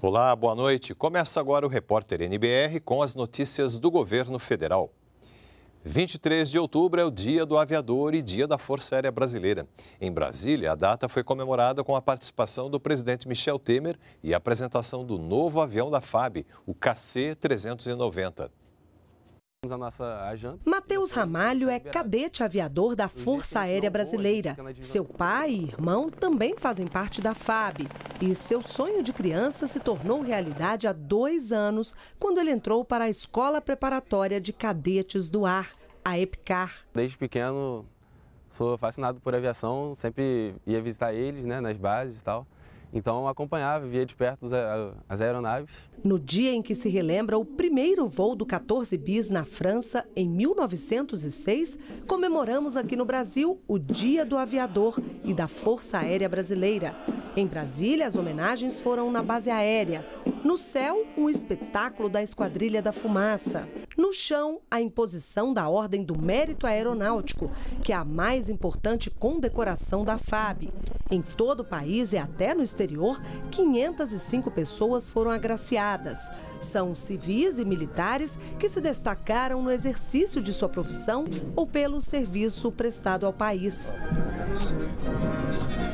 Olá, boa noite. Começa agora o repórter NBR com as notícias do governo federal. 23 de outubro é o Dia do Aviador e Dia da Força Aérea Brasileira. Em Brasília, a data foi comemorada com a participação do presidente Michel Temer e a apresentação do novo avião da FAB, o KC-390. Matheus Ramalho é cadete aviador da Força Aérea Brasileira. Seu pai e irmão também fazem parte da FAB. E seu sonho de criança se tornou realidade há dois anos, quando ele entrou para a Escola Preparatória de Cadetes do Ar, a EPCAR. Desde pequeno, sou fascinado por aviação, sempre ia visitar eles né, nas bases e tal. Então acompanhava, via de perto as aeronaves. No dia em que se relembra o primeiro voo do 14 bis na França, em 1906, comemoramos aqui no Brasil o Dia do Aviador e da Força Aérea Brasileira. Em Brasília, as homenagens foram na base aérea. No céu, um espetáculo da Esquadrilha da Fumaça. No chão, a imposição da Ordem do Mérito Aeronáutico, que é a mais importante condecoração da FAB. Em todo o país e até no exterior, 505 pessoas foram agraciadas. São civis e militares que se destacaram no exercício de sua profissão ou pelo serviço prestado ao país.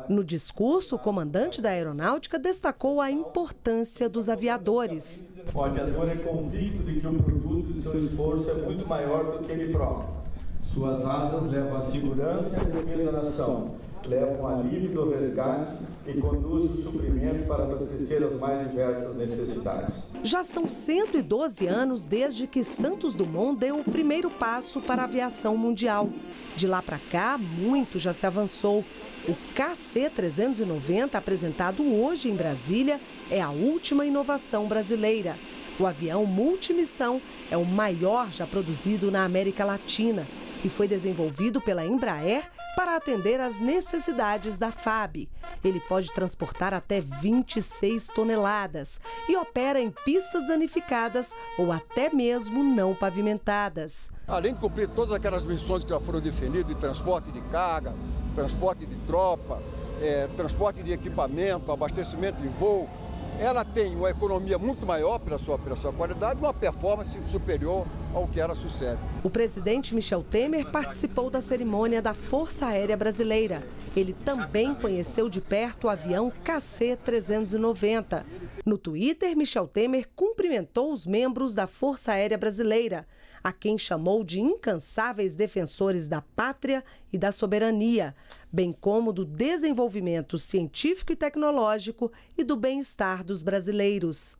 No discurso, o comandante da aeronáutica destacou a importância dos aviadores. O aviador é convicto de que o produto de seu esforço é muito maior do que ele próprio. Suas asas levam à segurança e à defesa da nação levam alívio do resgate e conduzem o suprimento para abastecer as mais diversas necessidades. Já são 112 anos desde que Santos Dumont deu o primeiro passo para a aviação mundial. De lá para cá, muito já se avançou. O KC-390, apresentado hoje em Brasília, é a última inovação brasileira. O avião multimissão é o maior já produzido na América Latina e foi desenvolvido pela Embraer para atender às necessidades da FAB. Ele pode transportar até 26 toneladas e opera em pistas danificadas ou até mesmo não pavimentadas. Além de cumprir todas aquelas missões que já foram definidas de transporte de carga, transporte de tropa, é, transporte de equipamento, abastecimento em voo, ela tem uma economia muito maior pela sua, pela sua qualidade, uma performance superior ao que era suscetível. O presidente Michel Temer participou da cerimônia da Força Aérea Brasileira. Ele também conheceu de perto o avião KC-390. No Twitter, Michel Temer cumprimentou os membros da Força Aérea Brasileira, a quem chamou de incansáveis defensores da pátria e da soberania, bem como do desenvolvimento científico e tecnológico e do bem-estar dos brasileiros.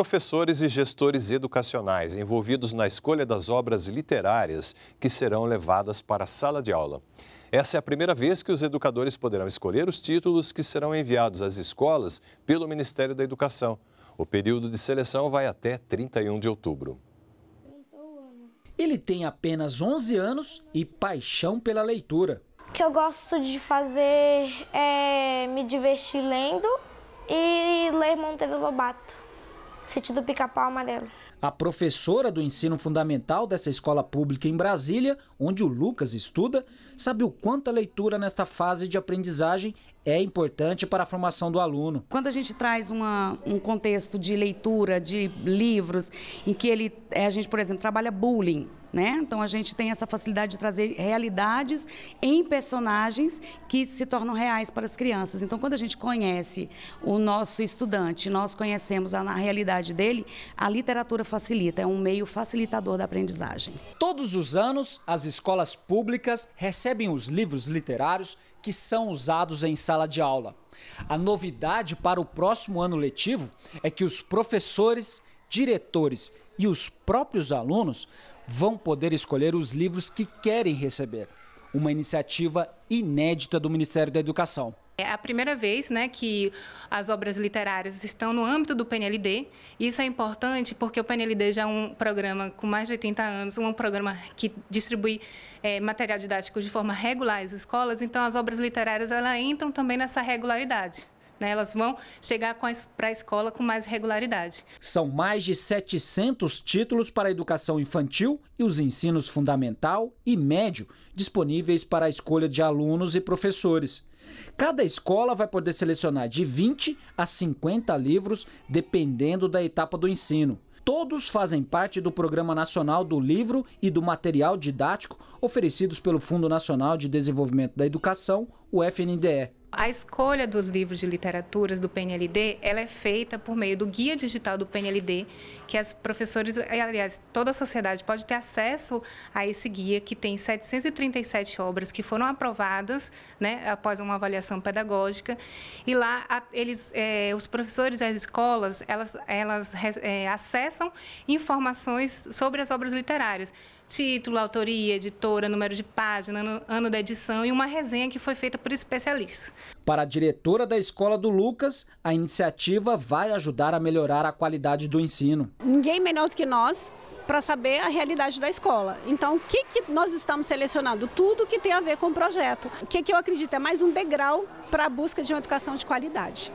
professores e gestores educacionais envolvidos na escolha das obras literárias que serão levadas para a sala de aula. Essa é a primeira vez que os educadores poderão escolher os títulos que serão enviados às escolas pelo Ministério da Educação. O período de seleção vai até 31 de outubro. Ele tem apenas 11 anos e paixão pela leitura. O que eu gosto de fazer é me divertir lendo e ler Monteiro Lobato sítio do Pica-Pau Amarelo. A professora do ensino fundamental dessa escola pública em Brasília, onde o Lucas estuda, sabe o quanto a leitura nesta fase de aprendizagem é importante para a formação do aluno. Quando a gente traz uma, um contexto de leitura, de livros, em que ele, eh, a gente, por exemplo, trabalha bullying, né? Então a gente tem essa facilidade de trazer realidades em personagens que se tornam reais para as crianças. Então quando a gente conhece o nosso estudante, nós conhecemos a, a realidade dele, a literatura facilita, é um meio facilitador da aprendizagem. Todos os anos, as escolas públicas recebem os livros literários que são usados em sala de aula. A novidade para o próximo ano letivo é que os professores, diretores e os próprios alunos vão poder escolher os livros que querem receber. Uma iniciativa inédita do Ministério da Educação. É a primeira vez né, que as obras literárias estão no âmbito do PNLD. Isso é importante porque o PNLD já é um programa com mais de 80 anos, um programa que distribui é, material didático de forma regular às escolas, então as obras literárias elas entram também nessa regularidade. Né, elas vão chegar para a escola com mais regularidade. São mais de 700 títulos para a educação infantil e os ensinos fundamental e médio disponíveis para a escolha de alunos e professores. Cada escola vai poder selecionar de 20 a 50 livros, dependendo da etapa do ensino. Todos fazem parte do Programa Nacional do Livro e do Material Didático oferecidos pelo Fundo Nacional de Desenvolvimento da Educação, o FNDE. A escolha dos livros de literaturas do PNLD, ela é feita por meio do guia digital do PNLD, que as professores, eh, aliás, toda a sociedade pode ter acesso a esse guia que tem 737 obras que foram aprovadas, né, após uma avaliação pedagógica, e lá eles, é, os professores as escolas, elas, elas é, acessam informações sobre as obras literárias título, autoria, editora, número de página, ano da edição e uma resenha que foi feita por especialistas. Para a diretora da escola do Lucas, a iniciativa vai ajudar a melhorar a qualidade do ensino. Ninguém melhor do que nós para saber a realidade da escola. Então, o que, que nós estamos selecionando? Tudo que tem a ver com o projeto. O que, que eu acredito é mais um degrau para a busca de uma educação de qualidade.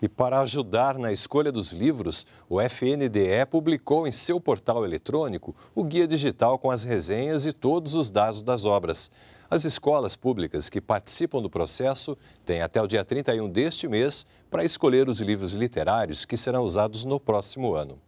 E para ajudar na escolha dos livros, o FNDE publicou em seu portal eletrônico o guia digital com as resenhas e todos os dados das obras. As escolas públicas que participam do processo têm até o dia 31 deste mês para escolher os livros literários que serão usados no próximo ano.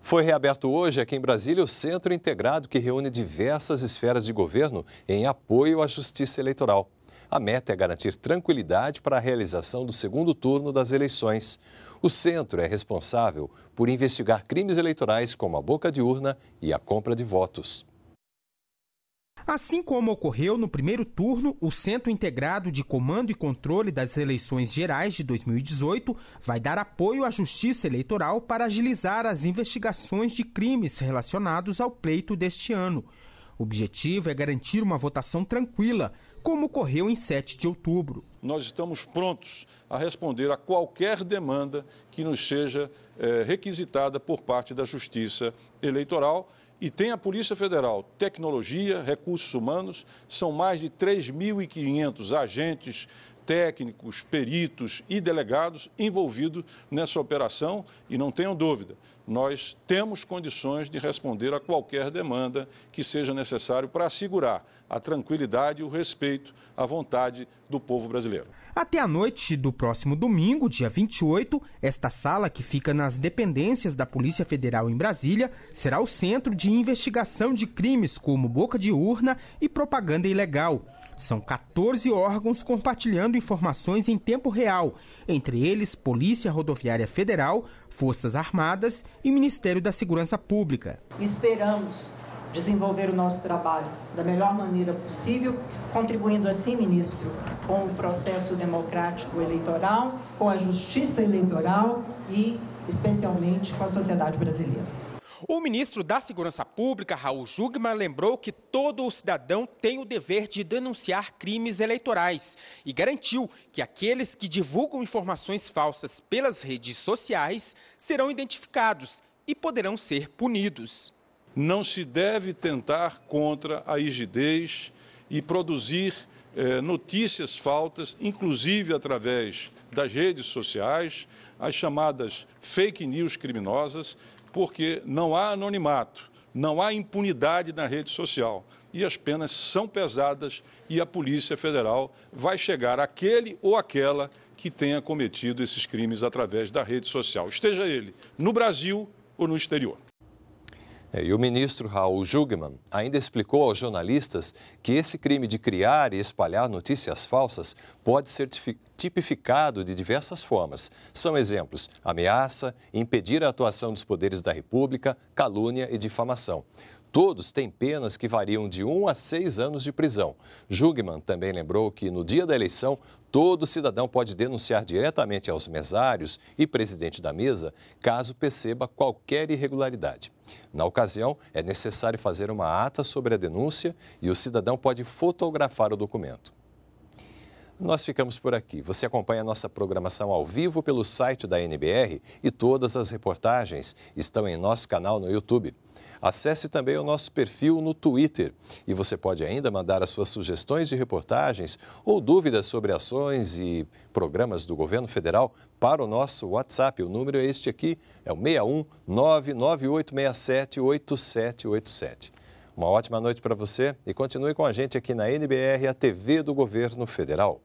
Foi reaberto hoje aqui em Brasília o Centro Integrado que reúne diversas esferas de governo em apoio à Justiça Eleitoral. A meta é garantir tranquilidade para a realização do segundo turno das eleições. O centro é responsável por investigar crimes eleitorais como a boca de urna e a compra de votos. Assim como ocorreu no primeiro turno, o Centro Integrado de Comando e Controle das Eleições Gerais de 2018 vai dar apoio à Justiça Eleitoral para agilizar as investigações de crimes relacionados ao pleito deste ano. O objetivo é garantir uma votação tranquila, como ocorreu em 7 de outubro. Nós estamos prontos a responder a qualquer demanda que nos seja é, requisitada por parte da Justiça Eleitoral. E tem a Polícia Federal, tecnologia, recursos humanos, são mais de 3.500 agentes técnicos, peritos e delegados envolvidos nessa operação e não tenham dúvida, nós temos condições de responder a qualquer demanda que seja necessário para assegurar a tranquilidade e o respeito à vontade do povo brasileiro. Até a noite do próximo domingo, dia 28, esta sala, que fica nas dependências da Polícia Federal em Brasília, será o centro de investigação de crimes como boca de urna e propaganda ilegal. São 14 órgãos compartilhando informações em tempo real, entre eles Polícia Rodoviária Federal, Forças Armadas e Ministério da Segurança Pública. Esperamos desenvolver o nosso trabalho da melhor maneira possível, contribuindo assim, ministro, com o processo democrático eleitoral, com a justiça eleitoral e, especialmente, com a sociedade brasileira. O ministro da Segurança Pública, Raul Jugma lembrou que todo cidadão tem o dever de denunciar crimes eleitorais e garantiu que aqueles que divulgam informações falsas pelas redes sociais serão identificados e poderão ser punidos. Não se deve tentar contra a rigidez e produzir eh, notícias faltas, inclusive através das redes sociais, as chamadas fake news criminosas, porque não há anonimato, não há impunidade na rede social. E as penas são pesadas e a Polícia Federal vai chegar àquele ou àquela que tenha cometido esses crimes através da rede social, esteja ele no Brasil ou no exterior. É, e o ministro Raul Jungmann ainda explicou aos jornalistas que esse crime de criar e espalhar notícias falsas pode ser tipificado de diversas formas. São exemplos: ameaça, impedir a atuação dos poderes da República, calúnia e difamação. Todos têm penas que variam de 1 a 6 anos de prisão. Jugman também lembrou que, no dia da eleição, todo cidadão pode denunciar diretamente aos mesários e presidente da mesa caso perceba qualquer irregularidade. Na ocasião, é necessário fazer uma ata sobre a denúncia e o cidadão pode fotografar o documento. Nós ficamos por aqui. Você acompanha a nossa programação ao vivo pelo site da NBR e todas as reportagens estão em nosso canal no YouTube. Acesse também o nosso perfil no Twitter e você pode ainda mandar as suas sugestões de reportagens ou dúvidas sobre ações e programas do governo federal para o nosso WhatsApp. O número é este aqui, é o 61 8787. Uma ótima noite para você e continue com a gente aqui na NBR, a TV do Governo Federal.